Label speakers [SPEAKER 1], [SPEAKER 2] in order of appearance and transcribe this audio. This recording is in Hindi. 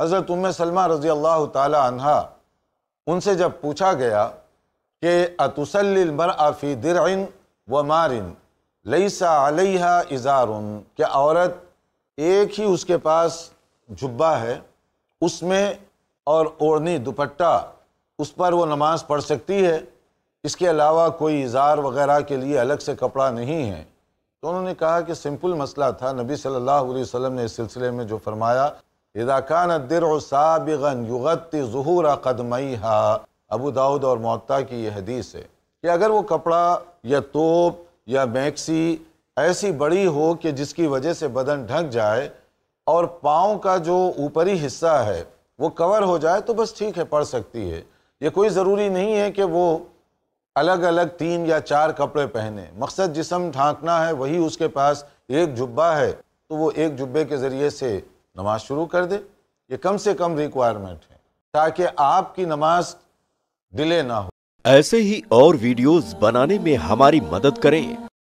[SPEAKER 1] हज़रत उम सलमा रज़ी अल्लाह तहा उनसे जब पूछा गया कि अतुसलमर आफ़ी दिरन व मारिन लईसा अलैहा इज़ारुन क्या औरत एक ही उसके पास जुब्बा है उसमें और ओढ़नी दुपट्टा उस पर वो नमाज़ पढ़ सकती है इसके अलावा कोई इज़ार वगैरह के लिए अलग से कपड़ा नहीं है तो उन्होंने कहा कि सिंपल मसला था नबी सल्लल्लाहु अलैहि वसल्लम ने इस सिलसिले में जो फरमाया दिर साबिगन युगत जहूर कदमई हा अबू दाऊद और मोता की यह हदीस है कि अगर वो कपड़ा या तोप या मैक्सी ऐसी बड़ी हो कि जिसकी वजह से बदन ढक जाए और पाँव का जो ऊपरी हिस्सा है वो कवर हो जाए तो बस ठीक है पड़ सकती है ये कोई ज़रूरी नहीं है कि वो अलग अलग तीन या चार कपड़े पहने मकसद जिसम ढांकना है वही उसके पास एक जुब्बा है तो वो एक जुब्बे के ज़रिए से नमाज शुरू कर दे ये कम से कम रिक्वायरमेंट है ताकि आपकी नमाज डिले ना हो
[SPEAKER 2] ऐसे ही और वीडियोस बनाने में हमारी मदद करें